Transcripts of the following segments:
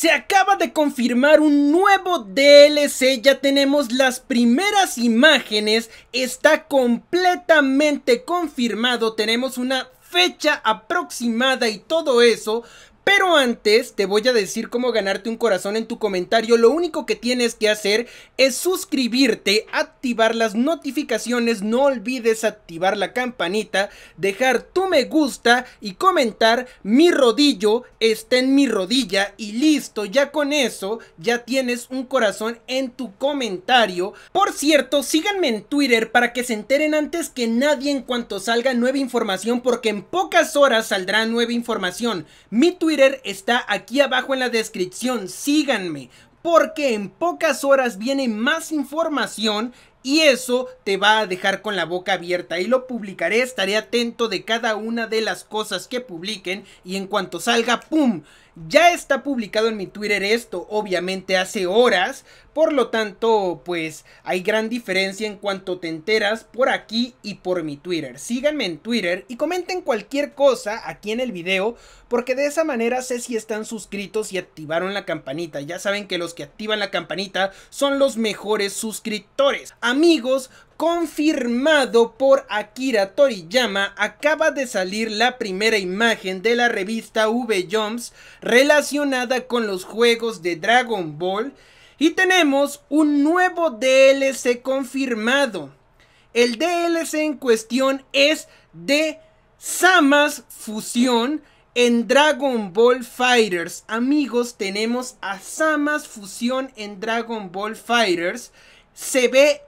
Se acaba de confirmar un nuevo DLC, ya tenemos las primeras imágenes, está completamente confirmado, tenemos una fecha aproximada y todo eso, pero antes te voy a decir cómo ganarte un corazón en tu comentario. Lo único que tienes que hacer es suscribirte, activar las notificaciones, no olvides activar la campanita, dejar tu me gusta y comentar mi rodillo está en mi rodilla y listo, ya con eso ya tienes un corazón en tu comentario. Por cierto, síganme en Twitter para que se enteren antes que nadie en cuanto salga nueva información porque en pocas horas saldrá nueva información. Mi Twitter está aquí abajo en la descripción, síganme, porque en pocas horas viene más información y eso te va a dejar con la boca abierta y lo publicaré, estaré atento de cada una de las cosas que publiquen y en cuanto salga, ¡pum! Ya está publicado en mi Twitter esto, obviamente hace horas, por lo tanto, pues hay gran diferencia en cuanto te enteras por aquí y por mi Twitter. Síganme en Twitter y comenten cualquier cosa aquí en el video, porque de esa manera sé si están suscritos y activaron la campanita. Ya saben que los que activan la campanita son los mejores suscriptores. Amigos, confirmado por Akira Toriyama, acaba de salir la primera imagen de la revista V-Jumps relacionada con los juegos de Dragon Ball y tenemos un nuevo DLC confirmado. El DLC en cuestión es de Samas Fusión en Dragon Ball Fighters. Amigos, tenemos a Samas Fusión en Dragon Ball Fighters. Se ve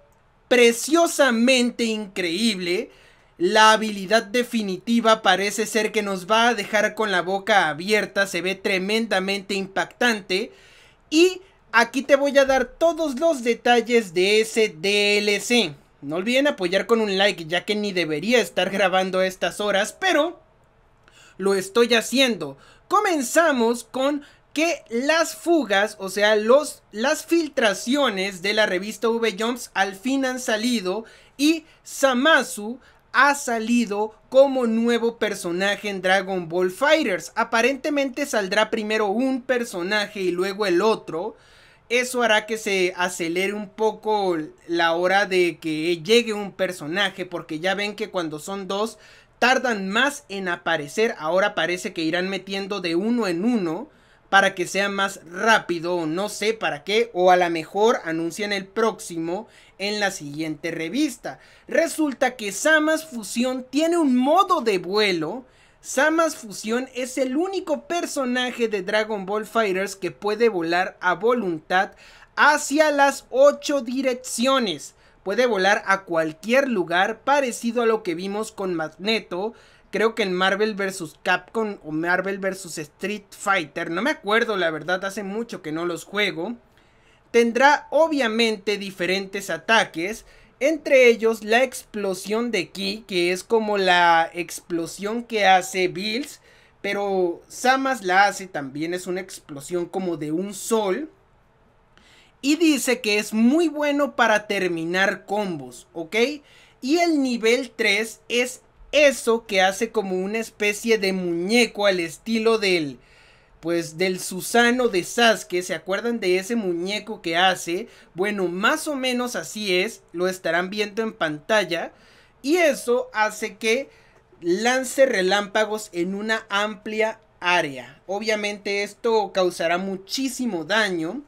preciosamente increíble, la habilidad definitiva parece ser que nos va a dejar con la boca abierta, se ve tremendamente impactante y aquí te voy a dar todos los detalles de ese DLC. No olviden apoyar con un like ya que ni debería estar grabando a estas horas, pero lo estoy haciendo. Comenzamos con que las fugas, o sea, los, las filtraciones de la revista V-Jumps al fin han salido y Samasu ha salido como nuevo personaje en Dragon Ball Fighters. Aparentemente saldrá primero un personaje y luego el otro. Eso hará que se acelere un poco la hora de que llegue un personaje, porque ya ven que cuando son dos tardan más en aparecer. Ahora parece que irán metiendo de uno en uno para que sea más rápido, o no sé para qué, o a lo mejor anuncian el próximo en la siguiente revista. Resulta que Samas Fusión tiene un modo de vuelo. Samas Fusión es el único personaje de Dragon Ball Fighters que puede volar a voluntad hacia las ocho direcciones. Puede volar a cualquier lugar parecido a lo que vimos con Magneto, creo que en Marvel vs. Capcom o Marvel vs. Street Fighter, no me acuerdo la verdad, hace mucho que no los juego, tendrá obviamente diferentes ataques, entre ellos la explosión de Ki, que es como la explosión que hace Bills, pero Samas la hace también, es una explosión como de un sol. Y dice que es muy bueno para terminar combos, ¿ok? Y el nivel 3 es eso que hace como una especie de muñeco al estilo del pues del Susano de Sasuke, ¿se acuerdan de ese muñeco que hace? Bueno, más o menos así es, lo estarán viendo en pantalla y eso hace que lance relámpagos en una amplia área. Obviamente esto causará muchísimo daño,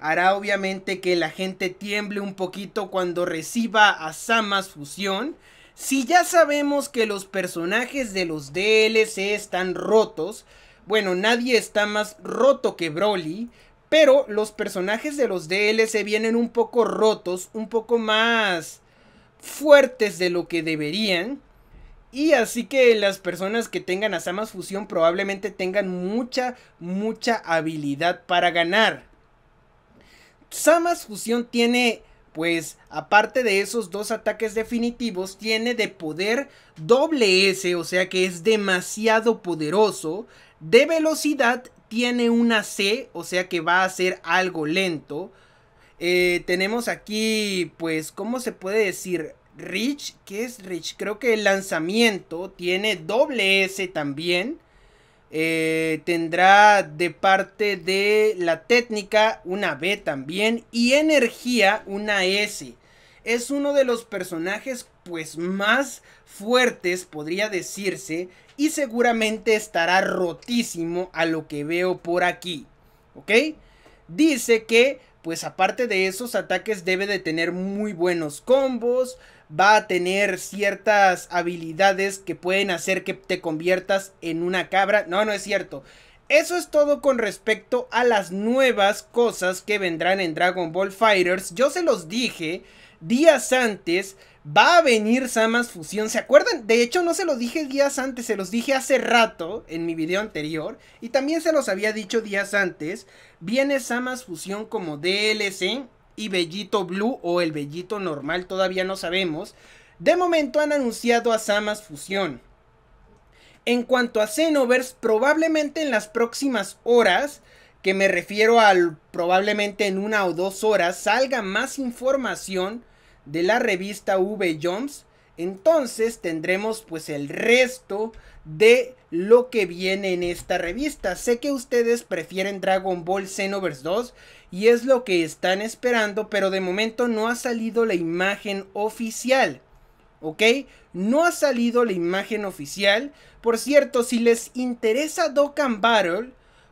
hará obviamente que la gente tiemble un poquito cuando reciba a Samas fusión si ya sabemos que los personajes de los DLC están rotos, bueno, nadie está más roto que Broly, pero los personajes de los DLC vienen un poco rotos, un poco más fuertes de lo que deberían. Y así que las personas que tengan a Samas Fusión probablemente tengan mucha, mucha habilidad para ganar. Samas Fusión tiene pues aparte de esos dos ataques definitivos, tiene de poder doble S, o sea que es demasiado poderoso. De velocidad tiene una C, o sea que va a ser algo lento. Eh, tenemos aquí, pues, ¿cómo se puede decir? Rich, ¿qué es Rich? Creo que el lanzamiento tiene doble S también. Eh, tendrá de parte de la técnica una B también y energía una S. Es uno de los personajes pues más fuertes podría decirse y seguramente estará rotísimo a lo que veo por aquí. ¿Ok? Dice que pues aparte de esos ataques debe de tener muy buenos combos, va a tener ciertas habilidades que pueden hacer que te conviertas en una cabra. No, no es cierto. Eso es todo con respecto a las nuevas cosas que vendrán en Dragon Ball Fighters. Yo se los dije días antes. Va a venir Samas Fusión, ¿se acuerdan? De hecho, no se los dije días antes, se los dije hace rato en mi video anterior. Y también se los había dicho días antes. Viene Samas Fusión como DLC y Bellito Blue o el Bellito normal, todavía no sabemos, de momento han anunciado a Samas Fusión. En cuanto a Xenoverse, probablemente en las próximas horas, que me refiero al probablemente en una o dos horas, salga más información de la revista V jones entonces tendremos pues el resto de lo que viene en esta revista. Sé que ustedes prefieren Dragon Ball Xenoverse 2 y es lo que están esperando, pero de momento no ha salido la imagen oficial. ¿Ok? No ha salido la imagen oficial. Por cierto, si les interesa Dokkan Battle,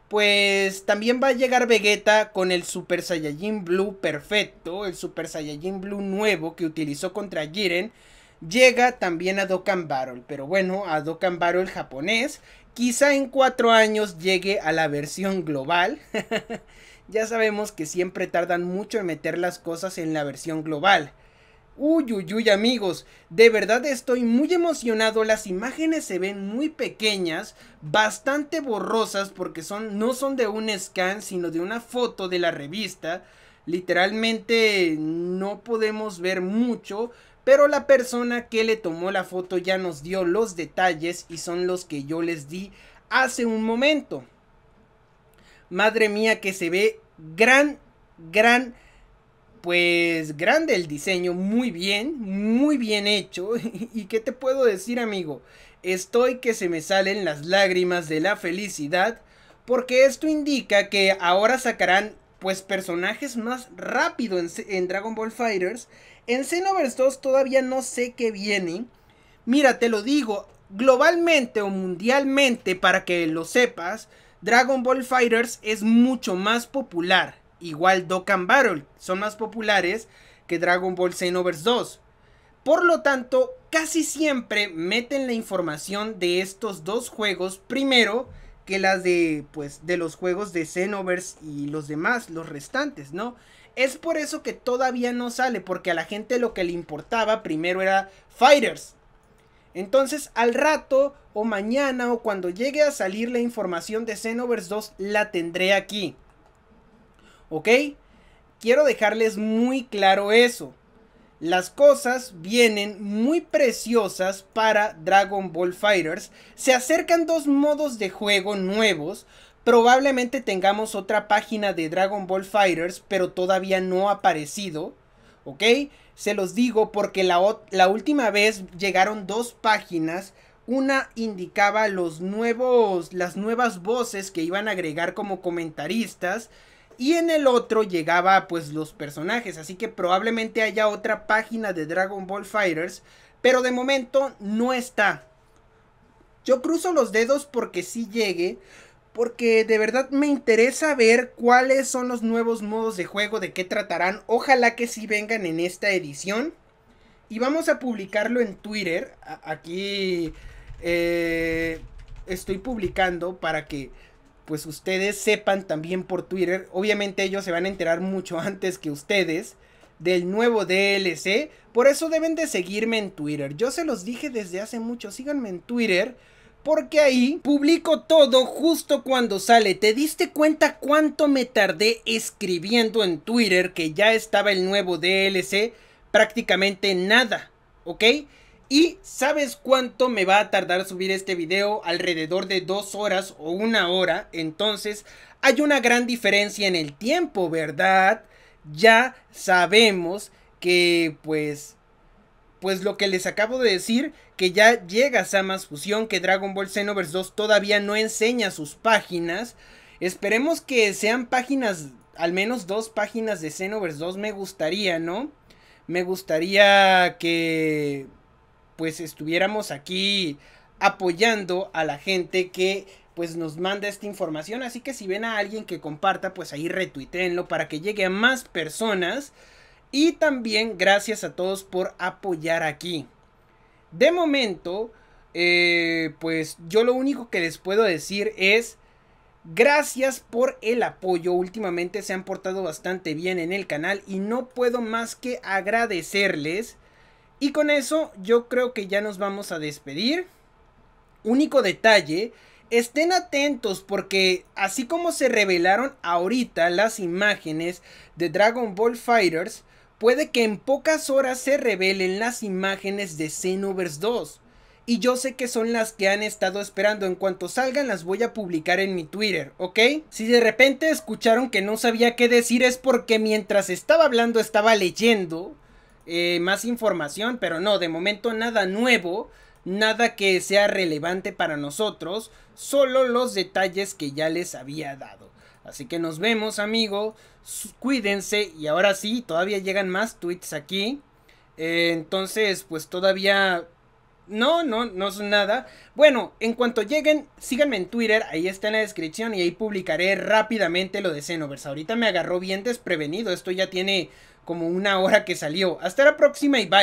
pues también va a llegar Vegeta con el Super Saiyajin Blue perfecto, el Super Saiyajin Blue nuevo que utilizó contra Jiren llega también a Dokkan Barrel. pero bueno, a Dokkan Barrel japonés. Quizá en cuatro años llegue a la versión global. ya sabemos que siempre tardan mucho en meter las cosas en la versión global. Uy, uy, uy, amigos, de verdad estoy muy emocionado, las imágenes se ven muy pequeñas, bastante borrosas porque son, no son de un scan, sino de una foto de la revista. Literalmente no podemos ver mucho, pero la persona que le tomó la foto ya nos dio los detalles y son los que yo les di hace un momento. Madre mía que se ve gran, gran, pues grande el diseño, muy bien, muy bien hecho. ¿Y qué te puedo decir amigo? Estoy que se me salen las lágrimas de la felicidad porque esto indica que ahora sacarán pues personajes más rápido en, Dragon Ball Fighters en Xenoverse 2 todavía no sé qué viene. Mira, te lo digo, globalmente o mundialmente, para que lo sepas, Dragon Ball Fighters es mucho más popular. Igual Dokkan Battle son más populares que Dragon Ball Xenoverse 2. Por lo tanto, casi siempre meten la información de estos dos juegos primero que las de pues de los juegos de Xenoverse y los demás, los restantes, ¿no? Es por eso que todavía no sale, porque a la gente lo que le importaba primero era Fighters. Entonces, al rato o mañana o cuando llegue a salir la información de Xenoverse 2, la tendré aquí. ¿Ok? Quiero dejarles muy claro eso. Las cosas vienen muy preciosas para Dragon Ball Fighters. Se acercan dos modos de juego nuevos, Probablemente tengamos otra página de Dragon Ball Fighters, pero todavía no ha aparecido. ¿Ok? Se los digo porque la, la última vez llegaron dos páginas. Una indicaba los nuevos, las nuevas voces que iban a agregar como comentaristas. Y en el otro llegaba pues los personajes. Así que probablemente haya otra página de Dragon Ball Fighters. Pero de momento no está. Yo cruzo los dedos porque sí llegue porque de verdad me interesa ver cuáles son los nuevos modos de juego, de qué tratarán. Ojalá que sí vengan en esta edición. Y vamos a publicarlo en Twitter. aquí eh, estoy publicando para que pues ustedes sepan también por Twitter. Obviamente ellos se van a enterar mucho antes que ustedes del nuevo DLC. Por eso deben de seguirme en Twitter. Yo se los dije desde hace mucho. Síganme en Twitter porque ahí publico todo justo cuando sale. ¿Te diste cuenta cuánto me tardé escribiendo en Twitter que ya estaba el nuevo DLC? Prácticamente nada, ¿ok? Y ¿sabes cuánto me va a tardar subir este video? Alrededor de dos horas o una hora. Entonces hay una gran diferencia en el tiempo, ¿verdad? Ya sabemos que pues pues lo que les acabo de decir, que ya llega Samas Fusión, que Dragon Ball Xenoverse 2 todavía no enseña sus páginas. Esperemos que sean páginas, al menos dos páginas de Xenoverse 2 me gustaría, ¿no? Me gustaría que pues estuviéramos aquí apoyando a la gente que pues nos manda esta información, así que si ven a alguien que comparta, pues ahí retuiteenlo para que llegue a más personas. Y también gracias a todos por apoyar aquí. De momento, eh, pues yo lo único que les puedo decir es gracias por el apoyo. Últimamente se han portado bastante bien en el canal y no puedo más que agradecerles. Y con eso yo creo que ya nos vamos a despedir. Único detalle, estén atentos porque así como se revelaron ahorita las imágenes de Dragon Ball Fighters, Puede que en pocas horas se revelen las imágenes de Xenoverse 2. Y yo sé que son las que han estado esperando. En cuanto salgan las voy a publicar en mi Twitter, ¿ok? Si de repente escucharon que no sabía qué decir es porque mientras estaba hablando estaba leyendo eh, más información. Pero no, de momento nada nuevo nada que sea relevante para nosotros, solo los detalles que ya les había dado. Así que nos vemos, amigo. Cuídense. Y ahora sí, todavía llegan más tweets aquí. Eh, entonces, pues todavía. No, no, no es nada. Bueno, en cuanto lleguen, síganme en Twitter, ahí está en la descripción y ahí publicaré rápidamente lo de Xenoverse. Ahorita me agarró bien desprevenido, esto ya tiene como una hora que salió. Hasta la próxima y bye.